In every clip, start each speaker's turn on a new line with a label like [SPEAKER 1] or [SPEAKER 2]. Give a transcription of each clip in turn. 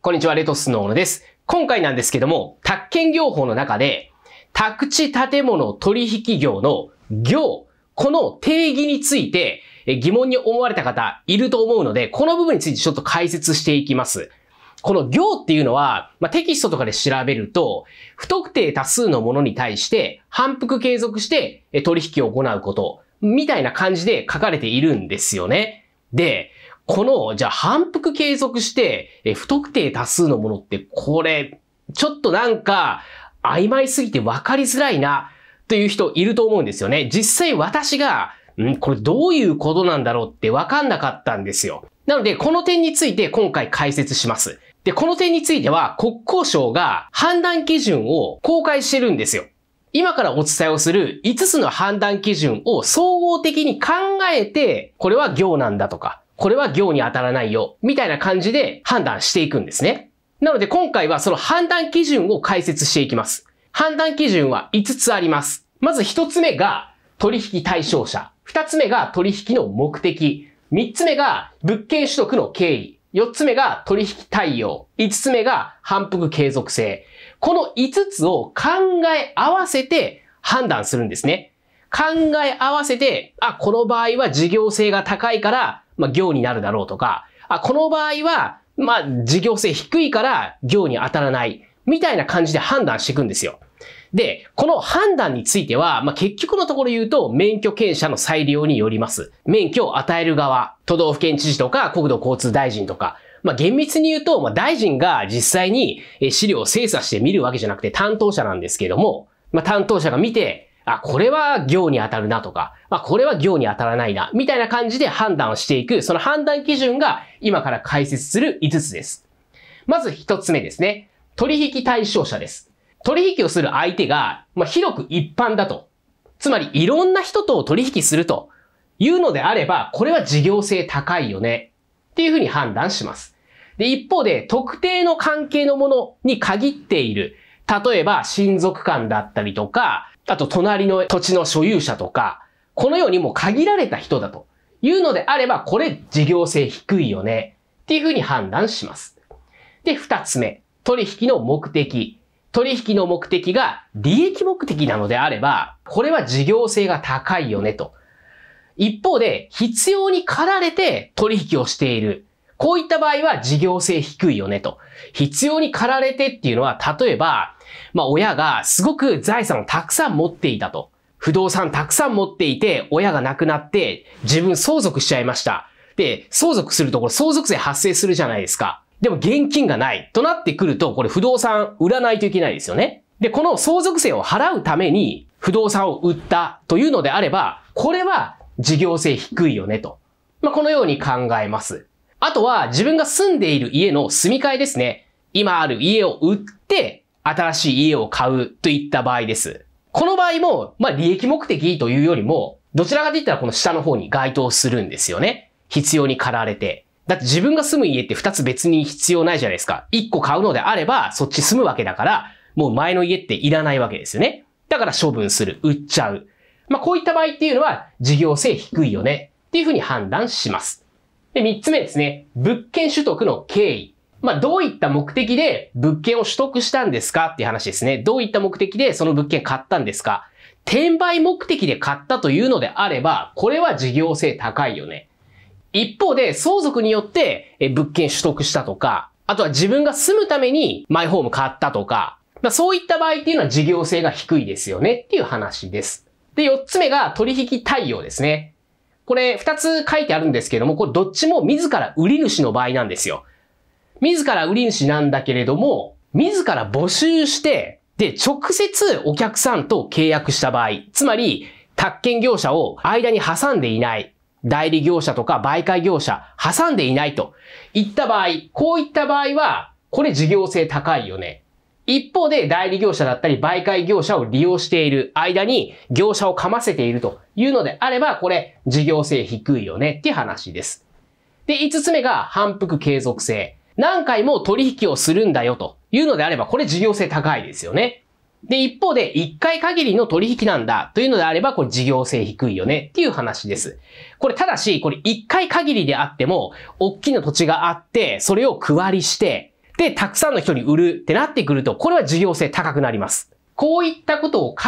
[SPEAKER 1] こんにちは、レトスの小野です。今回なんですけども、宅建業法の中で、宅地建物取引業の業、この定義について疑問に思われた方いると思うので、この部分についてちょっと解説していきます。この行っていうのは、まあ、テキストとかで調べると、不特定多数のものに対して反復継続して取引を行うこと、みたいな感じで書かれているんですよね。で、この、じゃあ反復継続して、え不特定多数のものって、これ、ちょっとなんか、曖昧すぎて分かりづらいな、という人いると思うんですよね。実際私が、んこれどういうことなんだろうって分かんなかったんですよ。なので、この点について今回解説します。で、この点については、国交省が判断基準を公開してるんですよ。今からお伝えをする5つの判断基準を総合的に考えて、これは行なんだとか、これは行に当たらないよ、みたいな感じで判断していくんですね。なので今回はその判断基準を解説していきます。判断基準は5つあります。まず1つ目が取引対象者。2つ目が取引の目的。3つ目が物件取得の経緯。4つ目が取引対応。5つ目が反復継続性。この5つを考え合わせて判断するんですね。考え合わせて、あ、この場合は事業性が高いからまあ、行になるだろうとか、あ、この場合は、まあ、事業性低いから行に当たらない、みたいな感じで判断していくんですよ。で、この判断については、まあ、結局のところ言うと、免許権者の裁量によります。免許を与える側、都道府県知事とか国土交通大臣とか、まあ、厳密に言うと、まあ、大臣が実際に資料を精査してみるわけじゃなくて担当者なんですけども、まあ、担当者が見て、あ、これは行に当たるなとか、まあ、これは行に当たらないな、みたいな感じで判断をしていく、その判断基準が今から解説する5つです。まず1つ目ですね。取引対象者です。取引をする相手が、まあ、広く一般だと。つまり、いろんな人と取引するというのであれば、これは事業性高いよね。っていうふうに判断します。で、一方で、特定の関係のものに限っている。例えば、親族間だったりとか、あと隣の土地の所有者とか、このようにもう限られた人だというのであれば、これ事業性低いよねっていうふうに判断します。で、二つ目、取引の目的。取引の目的が利益目的なのであれば、これは事業性が高いよねと。一方で、必要に駆られて取引をしている。こういった場合は事業性低いよねと。必要に駆られてっていうのは、例えば、まあ親がすごく財産をたくさん持っていたと。不動産たくさん持っていて、親が亡くなって自分相続しちゃいました。で、相続するとこれ相続税発生するじゃないですか。でも現金がないとなってくると、これ不動産売らないといけないですよね。で、この相続税を払うために不動産を売ったというのであれば、これは事業性低いよねと。まあ、このように考えます。あとは自分が住んでいる家の住み替えですね。今ある家を売って、新しい家を買うといった場合です。この場合も、まあ利益目的というよりも、どちらかといったらこの下の方に該当するんですよね。必要に駆られて。だって自分が住む家って2つ別に必要ないじゃないですか。1個買うのであれば、そっち住むわけだから、もう前の家っていらないわけですよね。だから処分する、売っちゃう。まあこういった場合っていうのは、事業性低いよねっていうふうに判断します。で、3つ目ですね。物件取得の経緯。まあ、どういった目的で物件を取得したんですかっていう話ですね。どういった目的でその物件買ったんですか転売目的で買ったというのであれば、これは事業性高いよね。一方で、相続によって物件取得したとか、あとは自分が住むためにマイホーム買ったとか、まあ、そういった場合っていうのは事業性が低いですよねっていう話です。で、4つ目が取引対応ですね。これ2つ書いてあるんですけども、これどっちも自ら売り主の場合なんですよ。自ら売り主なんだけれども、自ら募集して、で、直接お客さんと契約した場合、つまり、宅建業者を間に挟んでいない、代理業者とか媒介業者挟んでいないといった場合、こういった場合は、これ事業性高いよね。一方で代理業者だったり媒介業者を利用している間に業者を噛ませているというのであれば、これ事業性低いよねって話です。で、5つ目が反復継続性。何回も取引をするんだよというのであれば、これ事業性高いですよね。で、一方で、1回限りの取引なんだというのであれば、これ事業性低いよねっていう話です。これ、ただし、これ1回限りであっても、大きな土地があって、それを区割りして、で、たくさんの人に売るってなってくると、これは事業性高くなります。こういったことを考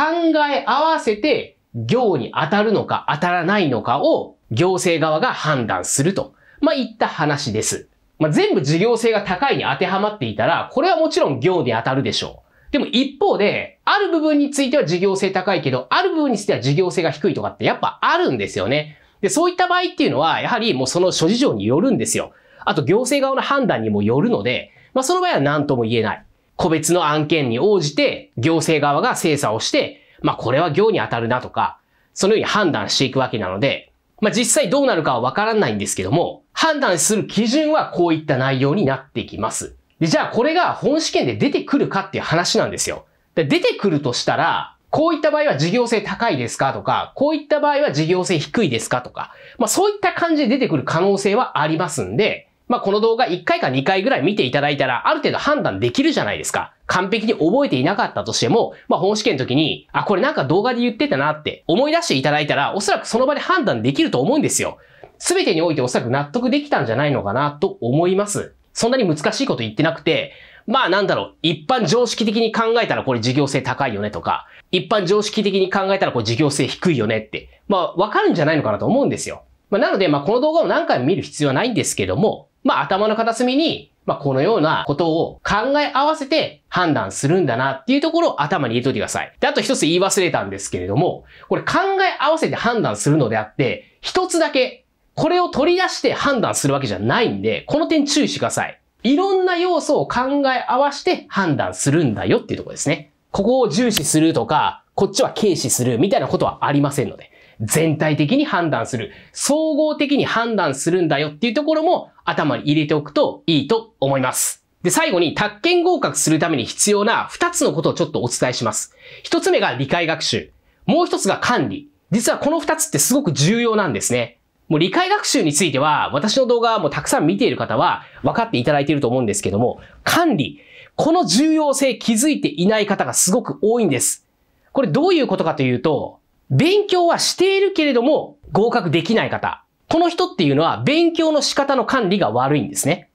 [SPEAKER 1] え合わせて、業に当たるのか当たらないのかを行政側が判断すると、まあ、いった話です。まあ、全部事業性が高いに当てはまっていたら、これはもちろん業に当たるでしょう。でも一方で、ある部分については事業性高いけど、ある部分については事業性が低いとかってやっぱあるんですよね。で、そういった場合っていうのは、やはりもうその諸事情によるんですよ。あと行政側の判断にもよるので、まあ、その場合は何とも言えない。個別の案件に応じて、行政側が精査をして、まあ、これは行に当たるなとか、そのように判断していくわけなので、まあ、実際どうなるかはわからないんですけども、判断する基準はこういった内容になってきます。で、じゃあこれが本試験で出てくるかっていう話なんですよ。で出てくるとしたら、こういった場合は事業性高いですかとか、こういった場合は事業性低いですかとか、まあそういった感じで出てくる可能性はありますんで、まあ、この動画1回か2回ぐらい見ていただいたら、ある程度判断できるじゃないですか。完璧に覚えていなかったとしても、まあ、本試験の時に、あ、これなんか動画で言ってたなって思い出していただいたら、おそらくその場で判断できると思うんですよ。すべてにおいておそらく納得できたんじゃないのかなと思います。そんなに難しいこと言ってなくて、まあなんだろう、一般常識的に考えたらこれ事業性高いよねとか、一般常識的に考えたらこれ事業性低いよねって、まあわかるんじゃないのかなと思うんですよ。まあなので、まあこの動画を何回も見る必要はないんですけども、まあ頭の片隅に、まあこのようなことを考え合わせて判断するんだなっていうところを頭に入れといてください。で、あと一つ言い忘れたんですけれども、これ考え合わせて判断するのであって、一つだけこれを取り出して判断するわけじゃないんで、この点注意してください。いろんな要素を考え合わせて判断するんだよっていうところですね。ここを重視するとか、こっちは軽視するみたいなことはありませんので。全体的に判断する、総合的に判断するんだよっていうところも頭に入れておくといいと思います。で、最後に、宅建合格するために必要な2つのことをちょっとお伝えします。1つ目が理解学習。もう1つが管理。実はこの2つってすごく重要なんですね。もう理解学習については、私の動画もたくさん見ている方は分かっていただいていると思うんですけども、管理。この重要性気づいていない方がすごく多いんです。これどういうことかというと、勉強はしているけれども合格できない方。この人っていうのは勉強の仕方の管理が悪いんですね。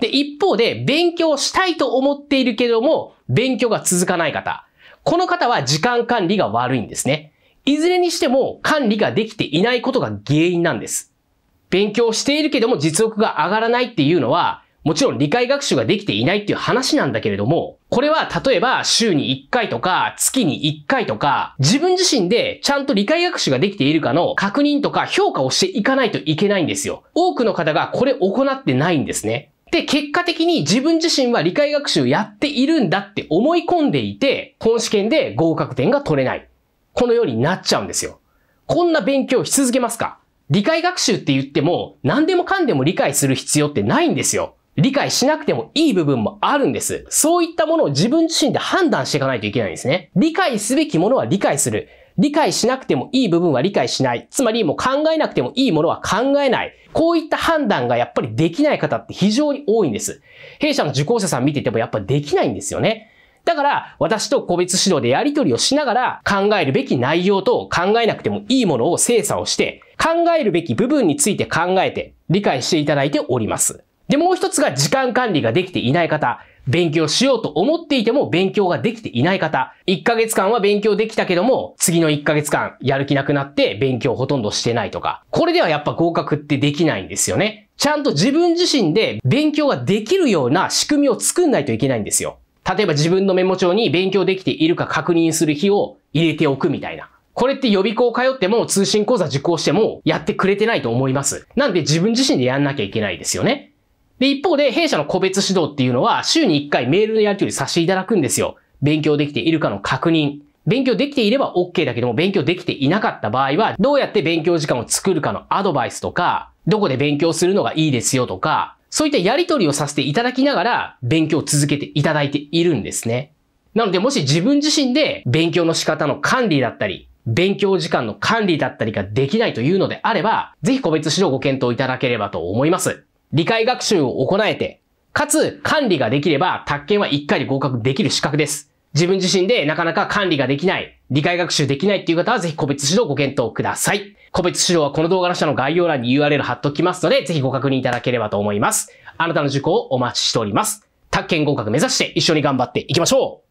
[SPEAKER 1] で、一方で勉強したいと思っているけれども勉強が続かない方。この方は時間管理が悪いんですね。いずれにしても管理ができていないことが原因なんです。勉強しているけども実力が上がらないっていうのは、もちろん理解学習ができていないっていう話なんだけれども、これは例えば週に1回とか月に1回とか自分自身でちゃんと理解学習ができているかの確認とか評価をしていかないといけないんですよ。多くの方がこれ行ってないんですね。で、結果的に自分自身は理解学習やっているんだって思い込んでいて、本試験で合格点が取れない。このようになっちゃうんですよ。こんな勉強し続けますか理解学習って言っても何でもかんでも理解する必要ってないんですよ。理解しなくてもいい部分もあるんです。そういったものを自分自身で判断していかないといけないんですね。理解すべきものは理解する。理解しなくてもいい部分は理解しない。つまりもう考えなくてもいいものは考えない。こういった判断がやっぱりできない方って非常に多いんです。弊社の受講者さん見ててもやっぱできないんですよね。だから、私と個別指導でやり取りをしながら、考えるべき内容と考えなくてもいいものを精査をして、考えるべき部分について考えて、理解していただいております。で、もう一つが時間管理ができていない方。勉強しようと思っていても勉強ができていない方。1ヶ月間は勉強できたけども、次の1ヶ月間やる気なくなって勉強ほとんどしてないとか。これではやっぱ合格ってできないんですよね。ちゃんと自分自身で勉強ができるような仕組みを作んないといけないんですよ。例えば自分のメモ帳に勉強できているか確認する日を入れておくみたいな。これって予備校通っても通信講座受講してもやってくれてないと思います。なんで自分自身でやんなきゃいけないですよね。で、一方で弊社の個別指導っていうのは週に1回メールのやり取りさせていただくんですよ。勉強できているかの確認。勉強できていれば OK だけども、勉強できていなかった場合は、どうやって勉強時間を作るかのアドバイスとか、どこで勉強するのがいいですよとか、そういったやり取りをさせていただきながら、勉強を続けていただいているんですね。なので、もし自分自身で勉強の仕方の管理だったり、勉強時間の管理だったりができないというのであれば、ぜひ個別指導ご検討いただければと思います。理解学習を行えて、かつ管理ができれば、宅建は1回で合格できる資格です。自分自身でなかなか管理ができない、理解学習できないっていう方は、ぜひ個別指導ご検討ください。個別指導はこの動画の下の概要欄に URL 貼っときますので、ぜひご確認いただければと思います。あなたの受講をお待ちしております。宅建合格目指して一緒に頑張っていきましょう